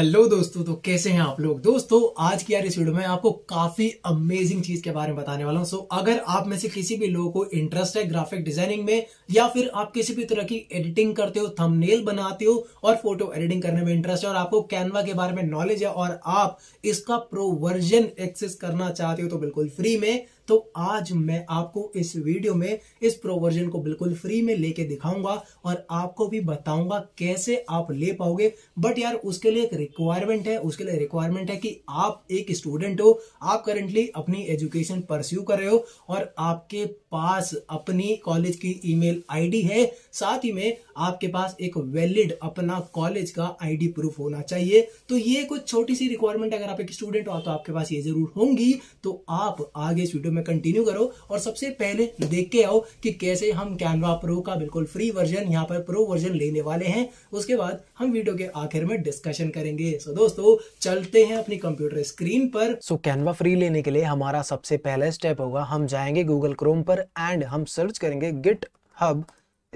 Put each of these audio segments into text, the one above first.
hello दोस्तों तो कैसे हैं आप लोग दोस्तों आज की यार इस वीडियो में आपको काफी अमेजिंग चीज के बारे में बताने वाला हूं सो so, अगर आप में से किसी भी लोगों को इंटरेस्ट है ग्राफिक डिजाइनिंग में या फिर आप किसी भी तरह की एडिटिंग करते हो थंबनेल बनाते हो और फोटो एडिटिंग करने में इंटरेस्ट है और आपको कैनवा के बारे में नॉलेज है और आप इसका प्रोवर्जन एक्सेस करना चाहते हो तो बिल्कुल फ्री में तो आज मैं आपको इस वीडियो में इस प्रोवर्जन को बिल्कुल फ्री में लेके दिखाऊंगा और आपको भी बताऊंगा कैसे आप ले पाओगे बट यार उसके लिए एक रिक्वायरमेंट है उसके लिए रिक्वायरमेंट है कि आप एक स्टूडेंट हो आप करेंटली अपनी एजुकेशन परस्यू कर रहे हो और आपके पास अपनी कॉलेज की ईमेल आईडी है साथ ही में आपके पास एक वैलिड अपना कॉलेज का आईडी प्रूफ होना चाहिए तो ये कुछ छोटी सी रिक्वायरमेंट अगर आप एक स्टूडेंट हो तो आपके पास ये जरूर होंगी तो आप आगे इस वीडियो में में कंटिन्यू करो और सबसे पहले देख के आओ कि कैसे हम कैनवा प्रो का बिल्कुल फ्री वर्जन यहाँ पर प्रो वर्जन लेने वाले हैं उसके बाद हम वीडियो के आखिर में डिस्कशन करेंगे सो दोस्तों चलते हैं अपनी कंप्यूटर स्क्रीन पर सो कैनवा फ्री लेने के लिए हमारा सबसे पहला स्टेप होगा हम जाएंगे गूगल क्रोम पर एंड हम सर्च करेंगे GitHub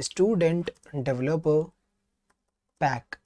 student developer pack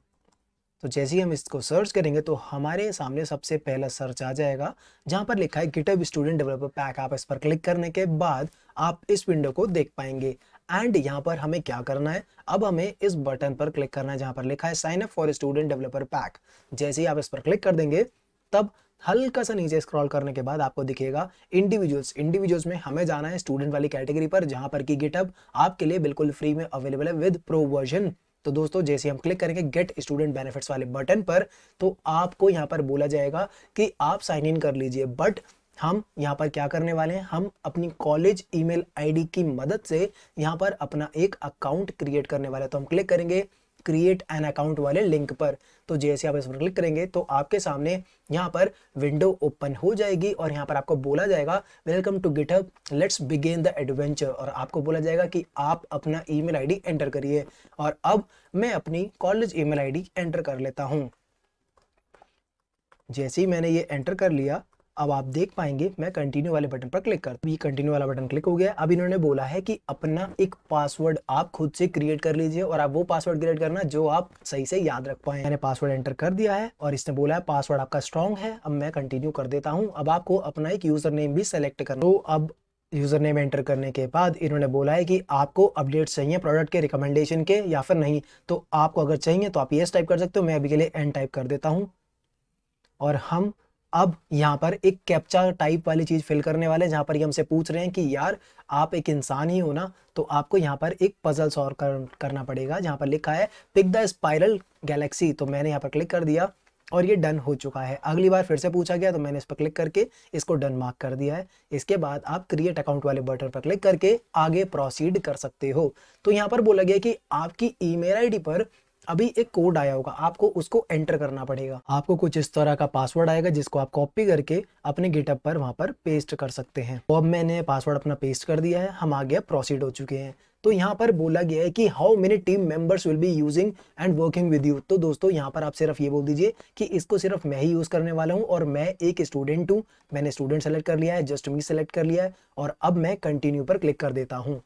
तो जैसे ही हम इसको सर्च करेंगे तो हमारे सामने सबसे पहला सर्च आ जाएगा जहां पर लिखा है गिटअप स्टूडेंट डेवलपर पैक आप इस पर क्लिक करने के बाद आप इस विंडो को देख पाएंगे एंड यहाँ पर हमें क्या करना है अब हमें इस बटन पर क्लिक करना है जहां पर लिखा है sign up for student developer pack जैसे ही आप इस पर क्लिक कर देंगे तब हल्का सा नीचे स्क्रॉल करने के बाद आपको दिखेगा इंडिविजुअल्स इंडिविजुअल्स में हमें जाना है स्टूडेंट वाली कैटेगरी पर जहां पर की गिटअप आपके लिए बिल्कुल फ्री में अवेलेबल है विद प्रो वर्जन तो दोस्तों जैसे हम क्लिक करेंगे गेट स्टूडेंट बेनिफिट्स वाले बटन पर तो आपको यहाँ पर बोला जाएगा कि आप साइन इन कर लीजिए बट हम यहाँ पर क्या करने वाले हैं हम अपनी कॉलेज ईमेल आईडी की मदद से यहाँ पर अपना एक अकाउंट क्रिएट करने वाले हैं तो हम क्लिक करेंगे क्रिएट एन अकाउंट वाले लिंक पर तो जैसे आप इस पर क्लिक करेंगे तो आपके सामने यहाँ पर विंडो ओपन हो जाएगी और यहाँ पर आपको बोला जाएगा welcome to GitHub let's begin the adventure और आपको बोला जाएगा कि आप अपना ईमेल आईडी एंटर करिए और अब मैं अपनी कॉलेज ईमेल आईडी एंटर कर लेता हूँ जैसे ही मैंने ये एंटर कर लिया अब आप देख पाएंगे मैं कंटिन्यू वाले बटन पर क्लिक करता हूँ ये कंटिन्यू वाला बटन क्लिक हो गया अब इन्होंने बोला है कि अपना एक पासवर्ड आप खुद से क्रिएट कर लीजिए और आप वो पासवर्ड क्रिएट करना जो आप सही से याद रख पाए मैंने पासवर्ड एंटर कर दिया है और इसने बोला है पासवर्ड आपका स्ट्रॉन्ग है अब मैं कंटिन्यू कर देता हूँ अब आपको अपना एक यूजर नेम भी सेलेक्ट करना तो अब यूज़र नेम एंटर करने के बाद इन्होंने बोला है कि आपको अपडेट चाहिए प्रोडक्ट के रिकमेंडेशन के या फिर नहीं तो आपको अगर चाहिए तो आप ये टाइप कर सकते हो मैं अभी के लिए एन टाइप कर देता हूँ और हम अब यहाँ पर एक कैप्चा टाइप वाली चीज़ फिल करने वाले जहां पर ये हमसे पूछ रहे हैं कि यार आप एक इंसान ही हो ना तो आपको यहाँ पर एक पजल सॉल्व कर, करना पड़ेगा जहां पर लिखा है पिक द स्पाइरल गैलेक्सी तो मैंने यहाँ पर क्लिक कर दिया और ये डन हो चुका है अगली बार फिर से पूछा गया तो मैंने इस पर क्लिक करके इसको डन मार्क कर दिया है इसके बाद आप क्रिएट अकाउंट वाले बटन पर क्लिक करके आगे प्रोसीड कर सकते हो तो यहाँ पर बोला गया कि आपकी ईमेल आईडी पर अभी एक कोड आया होगा आपको उसको एंटर करना पड़ेगा आपको कुछ इस तरह का पासवर्ड आएगा जिसको आप कॉपी करके अपने गेटअप पर वहां पर पेस्ट कर सकते हैं तो अब मैंने पासवर्ड अपना पेस्ट कर दिया है हम आगे प्रोसीड हो चुके हैं तो यहाँ पर बोला गया है कि how many team members will be using and working with you तो दोस्तों यहाँ पर आप सिर्फ ये बोल दीजिए कि इसको सिर्फ मैं ही यूज़ करने वाला हूँ और मैं एक स्टूडेंट हूँ मैंने स्टूडेंट सेलेक्ट कर लिया है जस्ट मी सेलेक्ट कर लिया है और अब मैं कंटिन्यू पर क्लिक कर देता हूँ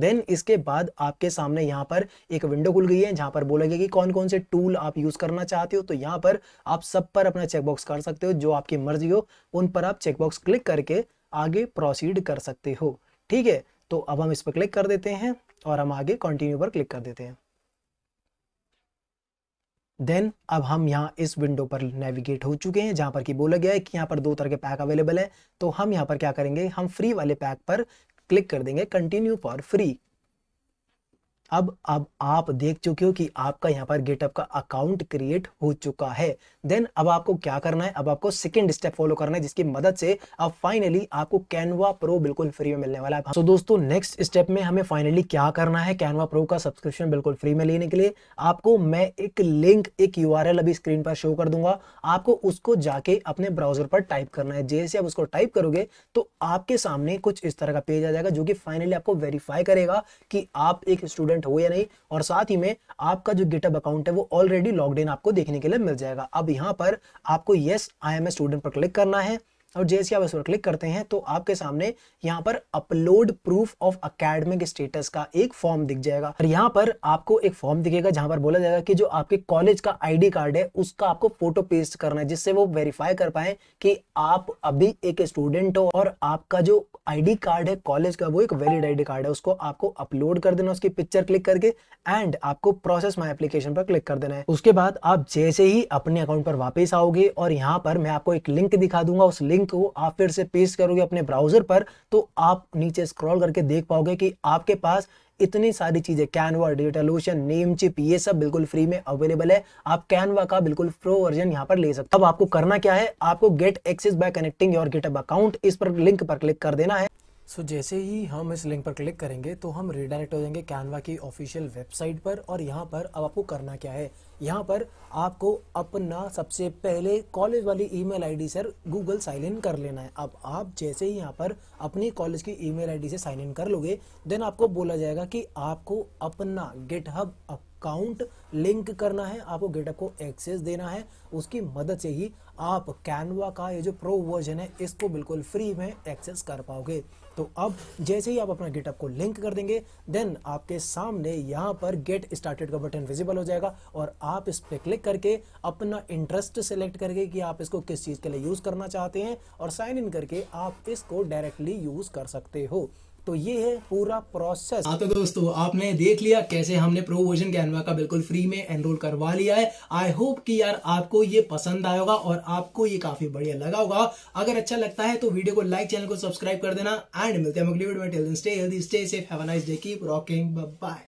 देन इसके बाद आपके सामने यहाँ पर एक विंडो खुल गई है जहां पर बोला गया कि कौन कौन से टूल आप यूज़ करना चाहते हो तो यहाँ पर आप सब पर अपना चेकबॉक्स कर सकते हो जो आपकी मर्जी हो उन पर आप चेकबॉक्स क्लिक करके आगे प्रोसीड कर सकते हो ठीक है तो अब हम इस पर क्लिक कर देते हैं और हम आगे कंटिन्यू पर क्लिक कर देते हैं देन अब हम यहाँ इस विंडो पर नेविगेट हो चुके हैं जहां पर कि बोला गया है कि यहाँ पर दो तरह के पैक अवेलेबल है तो हम यहाँ पर क्या करेंगे हम फ्री वाले पैक पर क्लिक कर देंगे कंटिन्यू फॉर फ्री अब अब आप देख चुके हो कि आपका यहाँ पर गेटअप का अकाउंट क्रिएट हो चुका है देन अब आपको क्या करना है अब आपको सेकेंड स्टेप फॉलो करना है जिसकी मदद से अब फाइनली आपको कैनवा प्रो बिल्कुल फ्री में मिलने वाला है तो so दोस्तों नेक्स्ट स्टेप में हमें फाइनली क्या करना है कैनवा प्रो का सब्सक्रिप्शन बिल्कुल फ्री में लेने के लिए आपको मैं एक लिंक एक यू अभी स्क्रीन पर शो कर दूंगा आपको उसको जाके अपने ब्राउजर पर टाइप करना है जैसे आप उसको टाइप करोगे तो आपके सामने कुछ इस तरह का पेज आ जाएगा जो कि फाइनली आपको वेरीफाई करेगा कि आप एक स्टूडेंट पेमेंट हो या नहीं और साथ ही में आपका जो गिटअप अकाउंट है वो ऑलरेडी लॉग इन आपको देखने के लिए मिल जाएगा अब यहाँ पर आपको yes I am a student पर क्लिक करना है और जैसे आप इस पर क्लिक करते हैं तो आपके सामने यहाँ पर upload proof of academic status का एक फॉर्म दिख जाएगा और यहाँ पर आपको एक फॉर्म दिखेगा जहां पर बोला जाएगा कि जो आपके कॉलेज का आईडी कार्ड है उसका आपको फोटो पेस्ट करना है जिससे वो वेरीफाई कर पाए कि आप अभी एक स्टूडेंट हो और आपका जो आईडी कार्ड है कॉलेज का वो एक वैलिड आईडी कार्ड है उसको आपको अपलोड कर देना उसकी पिक्चर क्लिक करके एंड आपको प्रोसेस माई एप्लीकेशन पर क्लिक कर देना है उसके बाद आप जैसे ही अपने अकाउंट पर वापस आओगे और यहाँ पर मैं आपको एक लिंक दिखा दूंगा उस लिंक लिंक को आप फिर से पेश करोगे अपने ब्राउजर पर तो आप नीचे स्क्रॉल करके देख पाओगे कि आपके पास इतनी सारी चीज़ें कैनवा डिजिटलोशन नेम चिप ये सब बिल्कुल फ्री में अवेलेबल है आप कैनवा का बिल्कुल प्रो वर्जन यहाँ पर ले सकते अब आपको करना क्या है आपको get access by connecting your GitHub account इस पर लिंक पर क्लिक कर देना है सो so, जैसे ही हम इस लिंक पर क्लिक करेंगे तो हम रिडायरेक्ट हो जाएंगे कैनवा की ऑफिशियल वेबसाइट पर और यहाँ पर अब आपको करना क्या है यहाँ पर आपको अपना सबसे पहले कॉलेज वाली ईमेल आईडी सर गूगल साइन इन कर लेना है अब आप जैसे ही यहाँ पर अपनी कॉलेज की ईमेल आईडी से साइन इन कर लोगे देन आपको बोला जाएगा कि आपको अपना गिटहब अप अकाउंट लिंक करना है आपको गेटअप को एक्सेस देना है उसकी मदद से ही आप कैनवा का ये जो प्रो वर्जन है इसको बिल्कुल फ्री में एक्सेस कर पाओगे तो अब जैसे ही आप अपना गेटअप को लिंक कर देंगे देन आपके सामने यहाँ पर गेट स्टार्टेड का बटन विजिबल हो जाएगा और आप इस पर क्लिक करके अपना इंटरेस्ट सेलेक्ट करके कि आप इसको किस चीज़ के लिए यूज़ करना चाहते हैं और साइन इन करके आप इसको डायरेक्टली यूज़ कर सकते हो तो ये है पूरा प्रोसेस हाँ तो दोस्तों आपने देख लिया कैसे हमने प्रो वर्जन कैनवा का बिल्कुल फ्री में एनरोल करवा लिया है आई होप कि यार आपको ये पसंद आएगा और आपको ये काफी बढ़िया लगा होगा अगर अच्छा लगता है तो वीडियो को लाइक चैनल को सब्सक्राइब कर देना एंड मिलते हैं अगली वीडियो में stay healthy stay safe have a nice day keep rocking bye